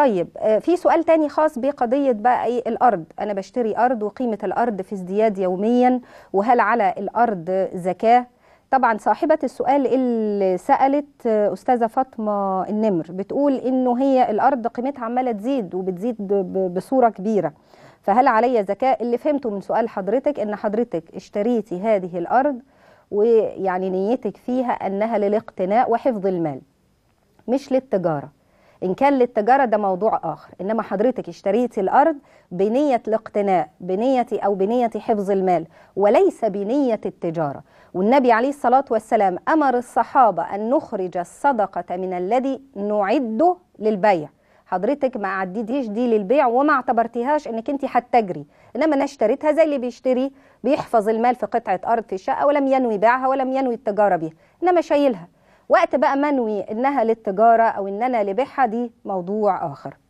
طيب آه، في سؤال تاني خاص بقضية بقى إيه الأرض أنا بشتري أرض وقيمة الأرض في ازدياد يوميا وهل على الأرض زكاة طبعا صاحبة السؤال اللي سألت آه، أستاذة فاطمة النمر بتقول إنه هي الأرض قيمتها عمالة تزيد وبتزيد بصورة كبيرة فهل علي زكاة اللي فهمته من سؤال حضرتك إن حضرتك اشتريتي هذه الأرض ويعني نيتك فيها أنها للاقتناء وحفظ المال مش للتجارة إن كان للتجارة ده موضوع آخر إنما حضرتك اشتريت الأرض بنية الاقتناء بنية أو بنية حفظ المال وليس بنية التجارة والنبي عليه الصلاة والسلام أمر الصحابة أن نخرج الصدقة من الذي نعده للبيع حضرتك ما عديتيش دي للبيع وما اعتبرتيهاش انك انت هتجري انما انا اشتريتها زي اللي بيشتري بيحفظ المال في قطعه ارض في شقه ولم ينوي بيعها ولم ينوي التجاره بيها انما شايلها وقت بقى منوي انها للتجاره او ان انا لبيعها دي موضوع اخر